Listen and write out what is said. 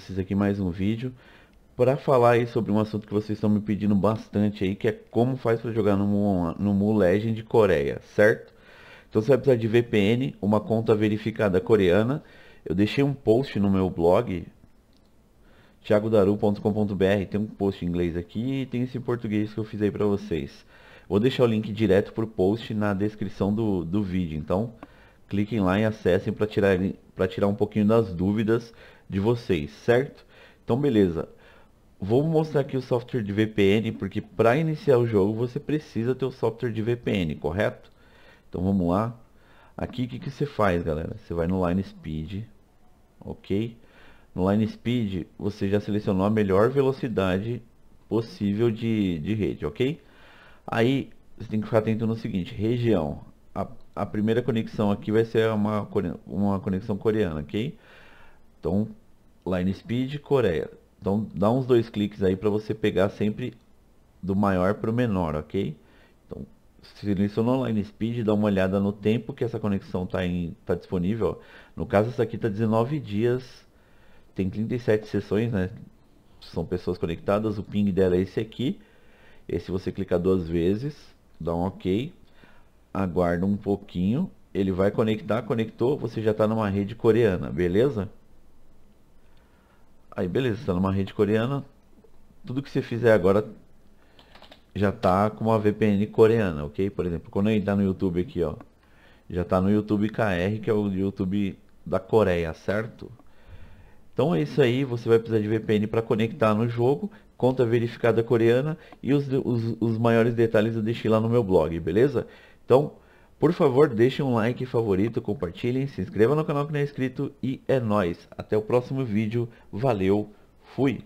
vocês aqui mais um vídeo para falar aí sobre um assunto que vocês estão me pedindo bastante aí, que é como faz para jogar no Mu, no Mu Legend Coreia, certo? Então você vai precisar de VPN, uma conta verificada coreana. Eu deixei um post no meu blog, thiagodaru.com.br, tem um post em inglês aqui e tem esse em português que eu fiz aí para vocês. Vou deixar o link direto para o post na descrição do, do vídeo, então cliquem lá e acessem para tirar para tirar um pouquinho das dúvidas de vocês, certo? Então beleza, vou mostrar aqui o software de VPN, porque para iniciar o jogo você precisa ter o software de VPN, correto? Então vamos lá, aqui o que, que você faz galera, você vai no Line Speed, ok? No Line Speed você já selecionou a melhor velocidade possível de, de rede, ok? Aí você tem que ficar atento no seguinte, região, a primeira conexão aqui vai ser uma, uma conexão coreana, ok? Então, Line Speed, Coreia. Então, dá uns dois cliques aí para você pegar sempre do maior para o menor, ok? Então, selecionou Line Speed, dá uma olhada no tempo que essa conexão está tá disponível. No caso, essa aqui está 19 dias, tem 37 sessões, né? São pessoas conectadas, o ping dela é esse aqui. Esse você clicar duas vezes, dá um ok, aguarda um pouquinho, ele vai conectar, conectou, você já está numa rede coreana, beleza? Aí beleza, está numa rede coreana, tudo que você fizer agora já está com uma VPN coreana, ok? Por exemplo, quando ele está no YouTube aqui, ó, já está no YouTube KR, que é o YouTube da Coreia, certo? Então é isso aí, você vai precisar de VPN para conectar no jogo, conta verificada coreana e os, os, os maiores detalhes eu deixei lá no meu blog, beleza? Então, por favor, deixe um like, favorito, compartilhem, se inscreva no canal que não é inscrito e é nóis. Até o próximo vídeo, valeu, fui!